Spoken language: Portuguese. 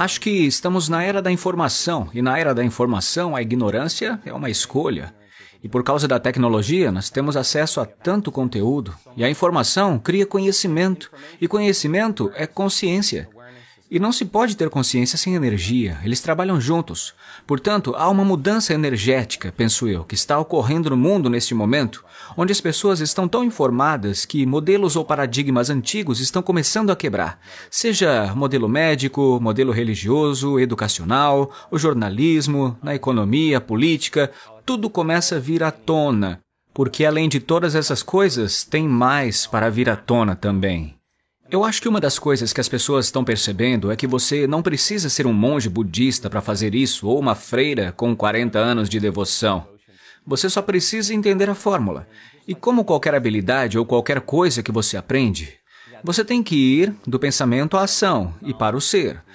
Acho que estamos na era da informação, e na era da informação a ignorância é uma escolha. E por causa da tecnologia, nós temos acesso a tanto conteúdo, e a informação cria conhecimento, e conhecimento é consciência. E não se pode ter consciência sem energia, eles trabalham juntos. Portanto, há uma mudança energética, penso eu, que está ocorrendo no mundo neste momento, onde as pessoas estão tão informadas que modelos ou paradigmas antigos estão começando a quebrar, seja modelo médico, modelo religioso, educacional, o jornalismo, na economia, política, tudo começa a vir à tona, porque além de todas essas coisas, tem mais para vir à tona também. Eu acho que uma das coisas que as pessoas estão percebendo é que você não precisa ser um monge budista para fazer isso ou uma freira com 40 anos de devoção. Você só precisa entender a fórmula. E como qualquer habilidade ou qualquer coisa que você aprende, você tem que ir do pensamento à ação e para o ser.